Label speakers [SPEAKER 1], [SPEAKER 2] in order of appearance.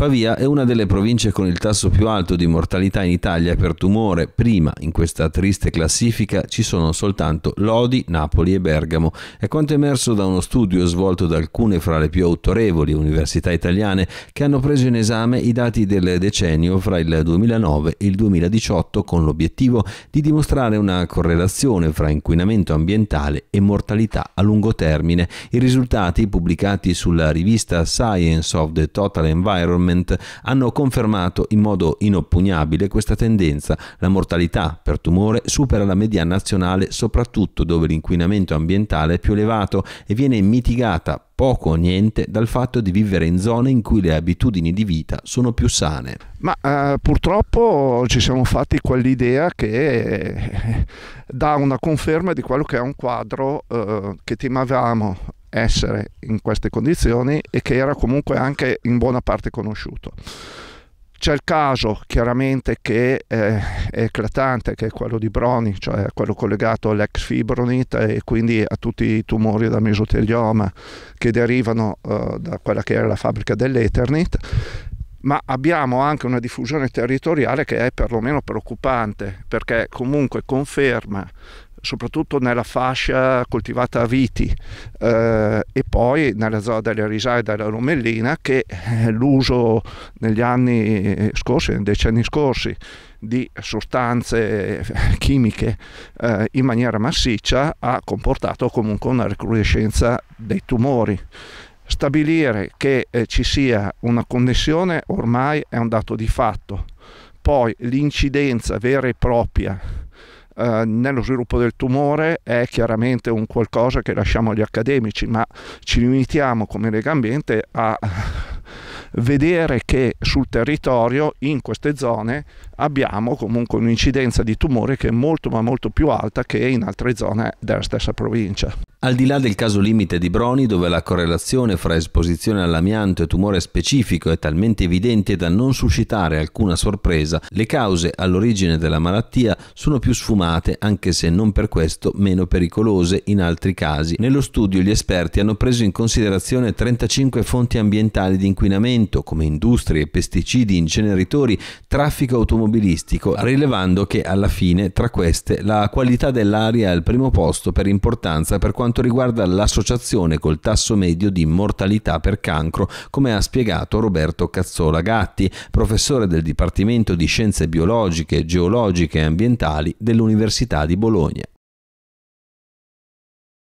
[SPEAKER 1] Pavia è una delle province con il tasso più alto di mortalità in Italia per tumore. Prima in questa triste classifica ci sono soltanto Lodi, Napoli e Bergamo. È quanto emerso da uno studio svolto da alcune fra le più autorevoli università italiane che hanno preso in esame i dati del decennio fra il 2009 e il 2018 con l'obiettivo di dimostrare una correlazione fra inquinamento ambientale e mortalità a lungo termine. I risultati pubblicati sulla rivista Science of the Total Environment Clement hanno confermato in modo inoppugnabile questa tendenza. La mortalità per tumore supera la media nazionale soprattutto dove l'inquinamento ambientale è più elevato e viene mitigata poco o niente dal fatto di vivere in zone in cui le abitudini di vita sono più sane.
[SPEAKER 2] Ma eh, purtroppo ci siamo fatti quell'idea che eh, dà una conferma di quello che è un quadro eh, che temavamo essere in queste condizioni e che era comunque anche in buona parte conosciuto. C'è il caso chiaramente che eh, è eclatante, che è quello di Broni, cioè quello collegato all'ex fibronit e quindi a tutti i tumori da mesotelioma che derivano uh, da quella che era la fabbrica dell'Eternit, ma abbiamo anche una diffusione territoriale che è perlomeno preoccupante perché comunque conferma soprattutto nella fascia coltivata a viti eh, e poi nella zona delle risaie e della romellina che eh, l'uso negli anni scorsi, nei decenni scorsi di sostanze eh, chimiche eh, in maniera massiccia ha comportato comunque una recrudescenza dei tumori stabilire che eh, ci sia una connessione ormai è un dato di fatto. Poi l'incidenza vera e propria eh, nello sviluppo del tumore è chiaramente un qualcosa che lasciamo agli accademici, ma ci limitiamo come Lega Ambiente a vedere che sul territorio, in queste zone, abbiamo comunque un'incidenza di tumore che è molto ma molto più alta che in altre zone della stessa provincia.
[SPEAKER 1] Al di là del caso limite di Broni, dove la correlazione fra esposizione all'amianto e tumore specifico è talmente evidente da non suscitare alcuna sorpresa, le cause all'origine della malattia sono più sfumate, anche se non per questo meno pericolose in altri casi. Nello studio gli esperti hanno preso in considerazione 35 fonti ambientali di inquinamento, come industrie, pesticidi, inceneritori, traffico automobilistico, rilevando che alla fine tra queste la qualità dell'aria è al primo posto per importanza per quanto quanto riguarda l'associazione col tasso medio di mortalità per cancro, come ha spiegato Roberto Cazzola Gatti, professore del Dipartimento di Scienze Biologiche, Geologiche e Ambientali dell'Università di Bologna.